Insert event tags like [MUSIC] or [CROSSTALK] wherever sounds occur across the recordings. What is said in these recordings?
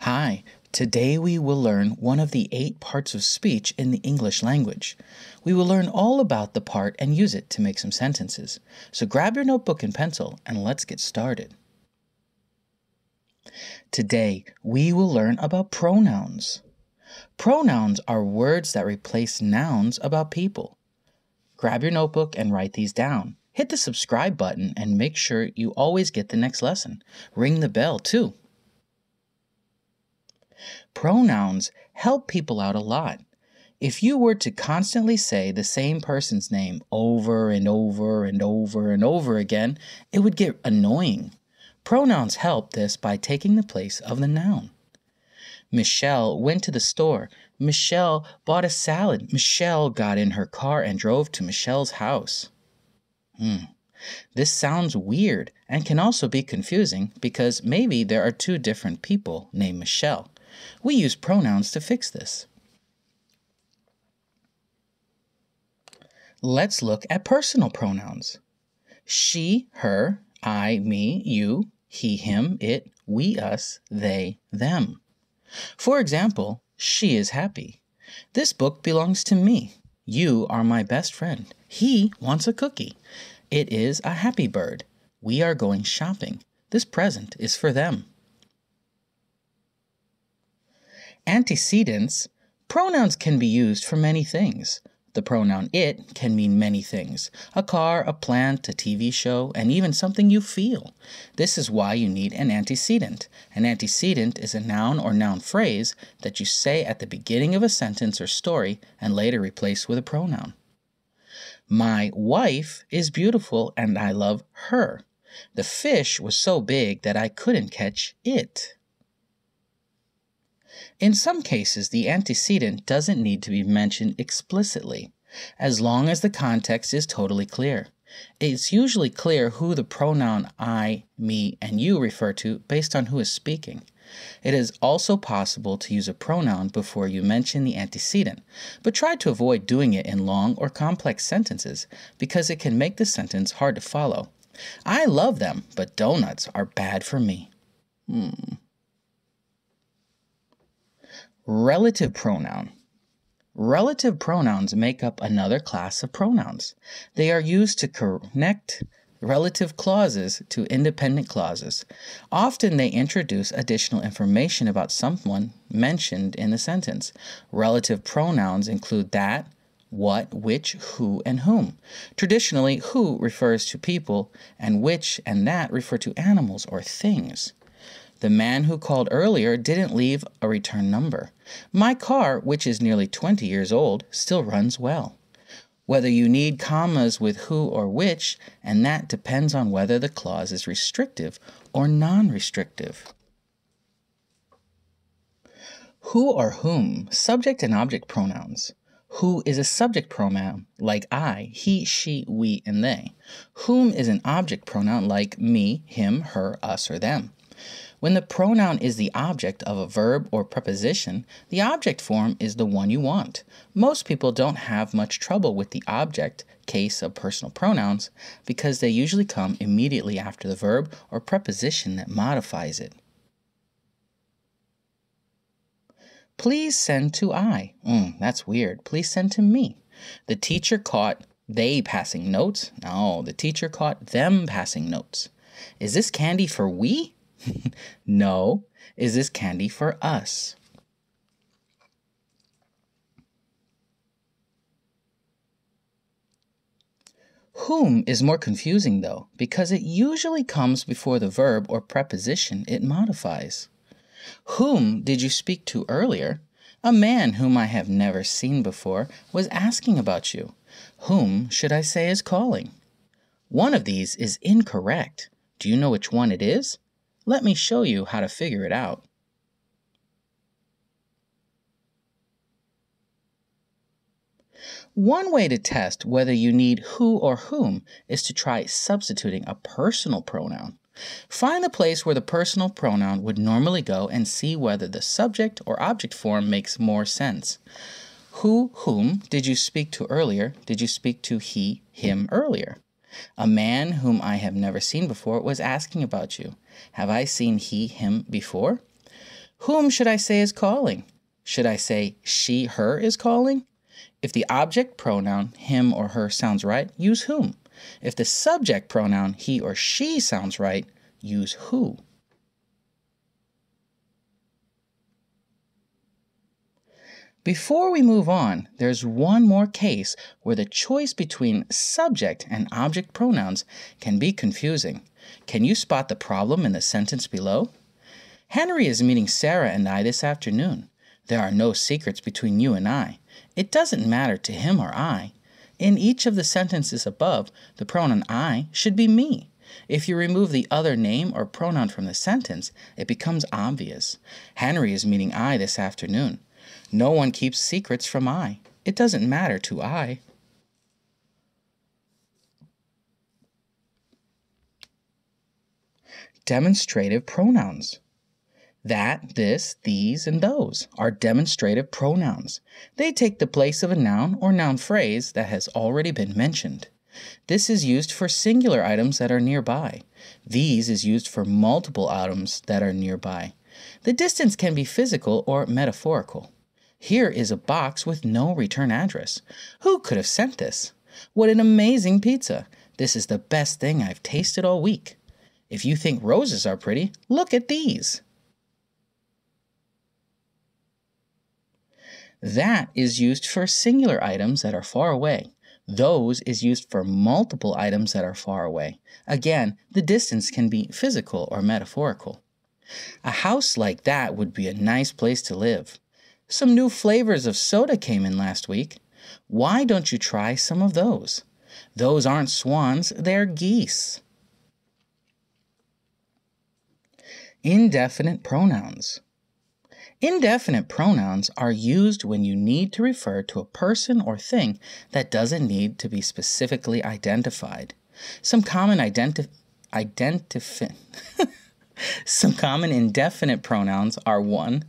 Hi, today we will learn one of the eight parts of speech in the English language. We will learn all about the part and use it to make some sentences. So grab your notebook and pencil and let's get started. Today, we will learn about pronouns. Pronouns are words that replace nouns about people. Grab your notebook and write these down. Hit the subscribe button and make sure you always get the next lesson. Ring the bell, too. Pronouns help people out a lot. If you were to constantly say the same person's name over and over and over and over again, it would get annoying. Pronouns help this by taking the place of the noun. Michelle went to the store. Michelle bought a salad. Michelle got in her car and drove to Michelle's house. Hmm. This sounds weird and can also be confusing because maybe there are two different people named Michelle. We use pronouns to fix this. Let's look at personal pronouns. She, her, I, me, you, he, him, it, we, us, they, them. For example, she is happy. This book belongs to me. You are my best friend. He wants a cookie. It is a happy bird. We are going shopping. This present is for them. antecedents, pronouns can be used for many things. The pronoun it can mean many things a car, a plant, a TV show, and even something you feel. This is why you need an antecedent. An antecedent is a noun or noun phrase that you say at the beginning of a sentence or story and later replace with a pronoun. My wife is beautiful and I love her. The fish was so big that I couldn't catch it. In some cases, the antecedent doesn't need to be mentioned explicitly, as long as the context is totally clear. It's usually clear who the pronoun I, me, and you refer to based on who is speaking. It is also possible to use a pronoun before you mention the antecedent, but try to avoid doing it in long or complex sentences because it can make the sentence hard to follow. I love them, but donuts are bad for me. Hmm. Relative pronoun. Relative pronouns make up another class of pronouns. They are used to connect relative clauses to independent clauses. Often they introduce additional information about someone mentioned in the sentence. Relative pronouns include that, what, which, who, and whom. Traditionally, who refers to people, and which and that refer to animals or things. The man who called earlier didn't leave a return number. My car, which is nearly 20 years old, still runs well. Whether you need commas with who or which, and that depends on whether the clause is restrictive or non restrictive. Who or whom, subject and object pronouns. Who is a subject pronoun, like I, he, she, we, and they. Whom is an object pronoun, like me, him, her, us, or them. When the pronoun is the object of a verb or preposition, the object form is the one you want. Most people don't have much trouble with the object case of personal pronouns because they usually come immediately after the verb or preposition that modifies it. Please send to I. Mm, that's weird. Please send to me. The teacher caught they passing notes. No, the teacher caught them passing notes. Is this candy for we? [LAUGHS] no. Is this candy for us? Whom is more confusing, though, because it usually comes before the verb or preposition it modifies. Whom did you speak to earlier? A man whom I have never seen before was asking about you. Whom should I say is calling? One of these is incorrect. Do you know which one it is? Let me show you how to figure it out. One way to test whether you need who or whom is to try substituting a personal pronoun. Find the place where the personal pronoun would normally go and see whether the subject or object form makes more sense. Who, whom did you speak to earlier? Did you speak to he, him earlier? A man whom I have never seen before was asking about you. Have I seen he, him before? Whom should I say is calling? Should I say she, her is calling? If the object pronoun him or her sounds right, use whom. If the subject pronoun he or she sounds right, use who. Before we move on, there's one more case where the choice between subject and object pronouns can be confusing. Can you spot the problem in the sentence below? Henry is meeting Sarah and I this afternoon. There are no secrets between you and I. It doesn't matter to him or I. In each of the sentences above, the pronoun I should be me. If you remove the other name or pronoun from the sentence, it becomes obvious. Henry is meeting I this afternoon. No one keeps secrets from I. It doesn't matter to I. Demonstrative pronouns. That, this, these, and those are demonstrative pronouns. They take the place of a noun or noun phrase that has already been mentioned. This is used for singular items that are nearby. These is used for multiple items that are nearby. The distance can be physical or metaphorical. Here is a box with no return address. Who could have sent this? What an amazing pizza! This is the best thing I've tasted all week. If you think roses are pretty, look at these. That is used for singular items that are far away. Those is used for multiple items that are far away. Again, the distance can be physical or metaphorical. A house like that would be a nice place to live. Some new flavors of soda came in last week. Why don't you try some of those? Those aren't swans, they're geese. Indefinite pronouns. Indefinite pronouns are used when you need to refer to a person or thing that doesn't need to be specifically identified. Some common identif- identifi- [LAUGHS] Some common indefinite pronouns are one,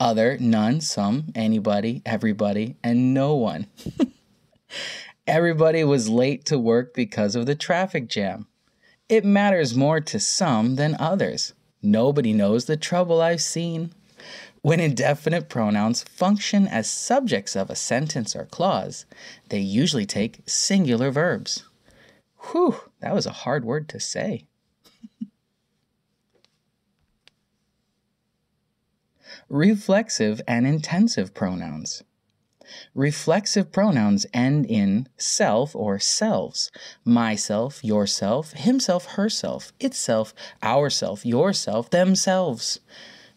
other, none, some, anybody, everybody, and no one. [LAUGHS] everybody was late to work because of the traffic jam. It matters more to some than others. Nobody knows the trouble I've seen. When indefinite pronouns function as subjects of a sentence or clause, they usually take singular verbs. Whew, that was a hard word to say. reflexive and intensive pronouns. Reflexive pronouns end in self or selves myself, yourself, himself, herself, itself, ourself, yourself, themselves.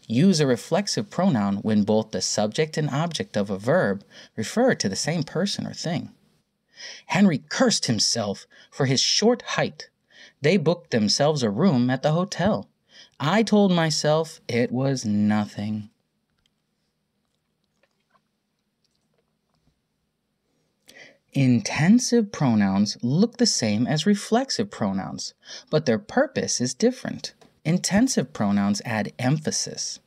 Use a reflexive pronoun when both the subject and object of a verb refer to the same person or thing. Henry cursed himself for his short height. They booked themselves a room at the hotel. I told myself it was nothing. Intensive pronouns look the same as reflexive pronouns, but their purpose is different. Intensive pronouns add emphasis.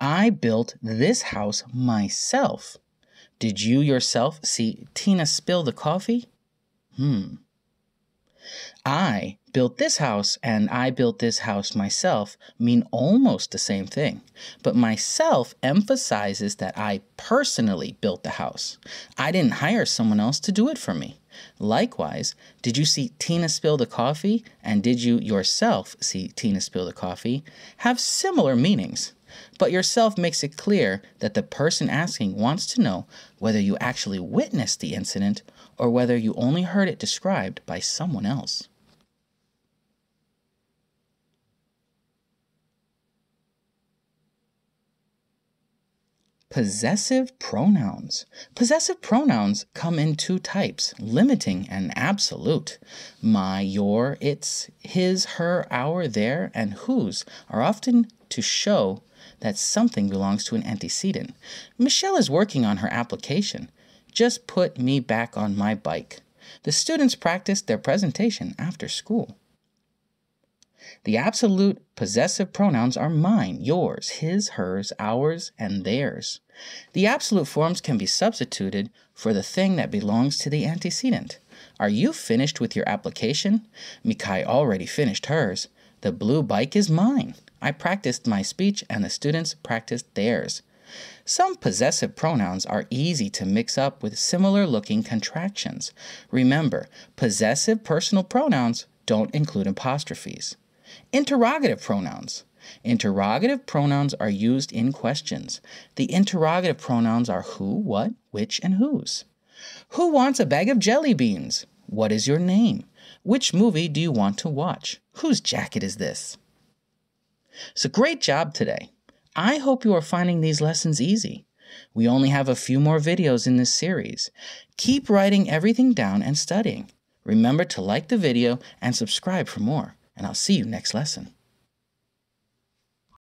I built this house myself. Did you yourself see Tina spill the coffee? Hmm. I built this house and I built this house myself mean almost the same thing. But myself emphasizes that I personally built the house. I didn't hire someone else to do it for me. Likewise, did you see Tina spill the coffee and did you yourself see Tina spill the coffee have similar meanings but yourself makes it clear that the person asking wants to know whether you actually witnessed the incident or whether you only heard it described by someone else. Possessive pronouns. Possessive pronouns come in two types limiting and absolute. My, your, its, his, her, our, their, and whose are often to show that something belongs to an antecedent. Michelle is working on her application. Just put me back on my bike. The students practiced their presentation after school. The absolute possessive pronouns are mine, yours, his, hers, ours, and theirs. The absolute forms can be substituted for the thing that belongs to the antecedent. Are you finished with your application? Mikai already finished hers. The blue bike is mine. I practiced my speech and the students practiced theirs. Some possessive pronouns are easy to mix up with similar looking contractions. Remember, possessive personal pronouns don't include apostrophes. Interrogative pronouns. Interrogative pronouns are used in questions. The interrogative pronouns are who, what, which, and whose. Who wants a bag of jelly beans? What is your name? Which movie do you want to watch? Whose jacket is this? So great job today. I hope you are finding these lessons easy. We only have a few more videos in this series. Keep writing everything down and studying. Remember to like the video and subscribe for more, and I'll see you next lesson.